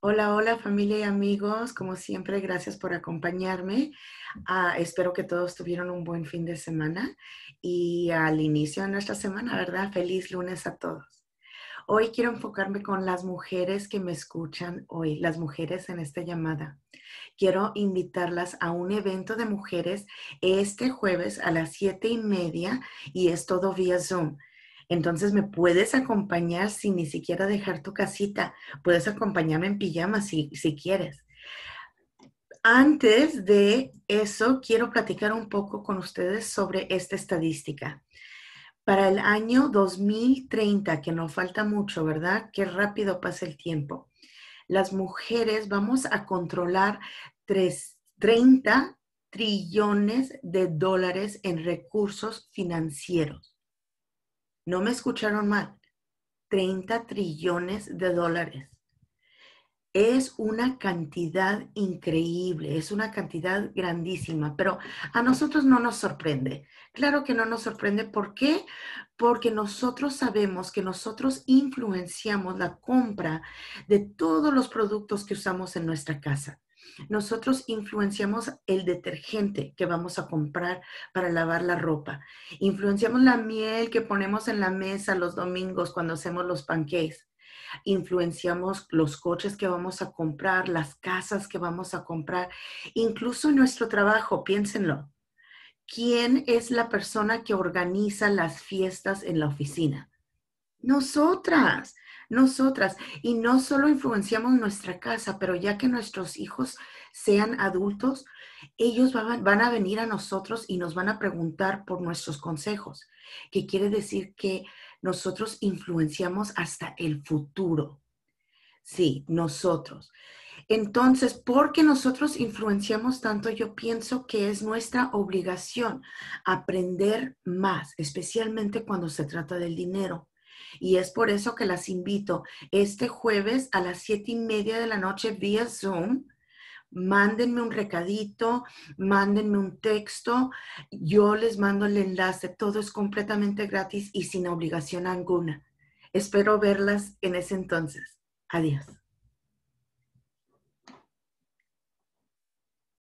Hola, hola familia y amigos. Como siempre, gracias por acompañarme. Ah, espero que todos tuvieron un buen fin de semana y al inicio de nuestra semana, ¿verdad? Feliz lunes a todos. Hoy quiero enfocarme con las mujeres que me escuchan hoy, las mujeres en esta llamada. Quiero invitarlas a un evento de mujeres este jueves a las siete y media y es todo vía Zoom. Entonces me puedes acompañar sin ni siquiera dejar tu casita. Puedes acompañarme en pijama si, quieres. Antes de eso, quiero platicar un poco con ustedes sobre esta estadística. Para el año 2030, que no falta mucho, ¿verdad? Qué rápido pasa el tiempo. Las mujeres vamos a controlar 30 trillones de dólares en recursos financieros no me escucharon mal, 30 trillones de dólares es una cantidad increíble, es una cantidad grandísima, pero a nosotros no nos sorprende. Claro que no nos sorprende. ¿Por qué? Porque nosotros sabemos que nosotros influenciamos la compra de todos los productos que usamos en nuestra casa. Nosotros influenciamos el detergente que vamos a comprar para lavar la ropa. Influenciamos la miel que ponemos en la mesa los domingos cuando hacemos los pancakes influenciamos los coches que vamos a comprar, las casas que vamos a comprar, incluso nuestro trabajo, piénsenlo. ¿Quién es la persona que organiza las fiestas en la oficina? Nosotras, nosotras. Y no solo influenciamos nuestra casa, pero ya que nuestros hijos sean adultos, ellos van, a venir a nosotros y nos van a preguntar por nuestros consejos, que quiere decir que nosotros influenciamos hasta el futuro. Sí, nosotros. Entonces, porque nosotros influenciamos tanto, yo pienso que es nuestra obligación aprender más, especialmente cuando se trata del dinero. Y es por eso que las invito este jueves a las siete y media de la noche vía Zoom mándenme un recadito, mándenme un texto, yo les mando el enlace, todo es completamente gratis y sin obligación alguna. Espero verlas en ese entonces. Adiós.